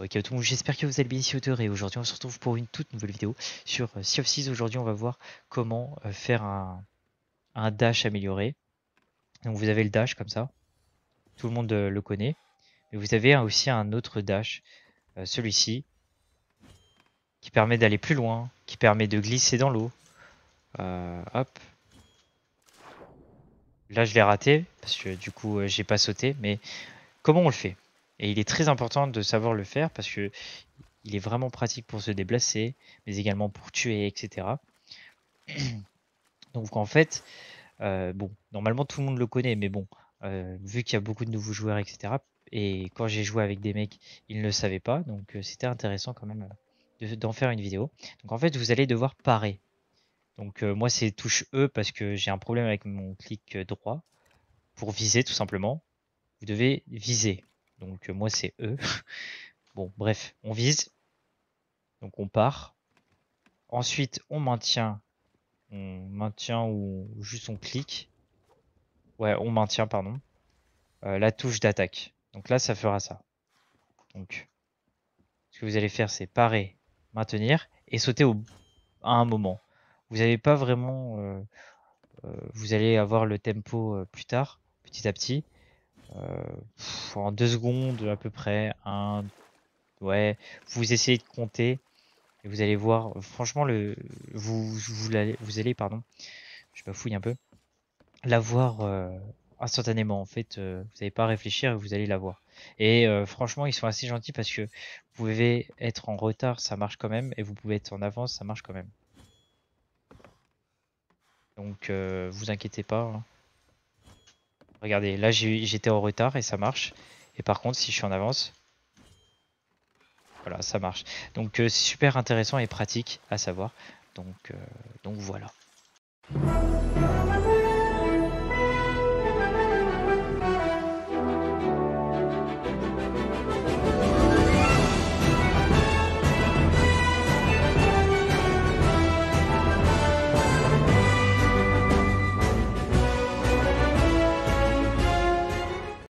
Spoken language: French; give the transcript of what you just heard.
Ok euh, tout le monde, j'espère que vous allez bien ici et aujourd'hui on se retrouve pour une toute nouvelle vidéo sur euh, Sea of Seas. Aujourd'hui on va voir comment euh, faire un, dash amélioré. Donc vous avez le dash comme ça, tout le monde le connaît. Mais vous avez aussi un autre dash, celui-ci, qui permet d'aller plus loin, qui permet de glisser dans l'eau. hop. Là je l'ai raté, parce que du coup j'ai pas sauté, mais comment on le fait et il est très important de savoir le faire parce que il est vraiment pratique pour se déplacer, mais également pour tuer, etc. Donc en fait, euh, bon, normalement tout le monde le connaît, mais bon, euh, vu qu'il y a beaucoup de nouveaux joueurs, etc. Et quand j'ai joué avec des mecs, ils ne le savaient pas, donc euh, c'était intéressant quand même d'en faire une vidéo. Donc en fait, vous allez devoir parer. Donc moi c'est touche E parce que j'ai un problème avec mon clic droit pour viser tout simplement. Vous devez viser. Donc euh, moi c'est eux. Bon, bref, on vise. Donc on part. Ensuite, on maintient. On maintient ou juste on clique. Ouais, on maintient, pardon. Euh, la touche d'attaque. Donc là, ça fera ça. Donc, ce que vous allez faire, c'est parer, maintenir et sauter au... à un moment. Vous n'avez pas vraiment... Euh, vous allez avoir le tempo plus tard, petit à petit en deux secondes à peu près. Un, ouais, vous essayez de compter et vous allez voir. Franchement, le, vous, vous, allez, vous allez, pardon, je me fouille un peu, la voir euh, instantanément. En fait, euh, vous n'avez pas à réfléchir vous allez la voir Et euh, franchement, ils sont assez gentils parce que vous pouvez être en retard, ça marche quand même, et vous pouvez être en avance, ça marche quand même. Donc, vous inquiétez pas. Hein. Regardez, là j'étais en retard et ça marche. Et par contre, si je suis en avance, voilà, ça marche. Donc euh, c'est super intéressant et pratique à savoir. Donc, euh, donc voilà.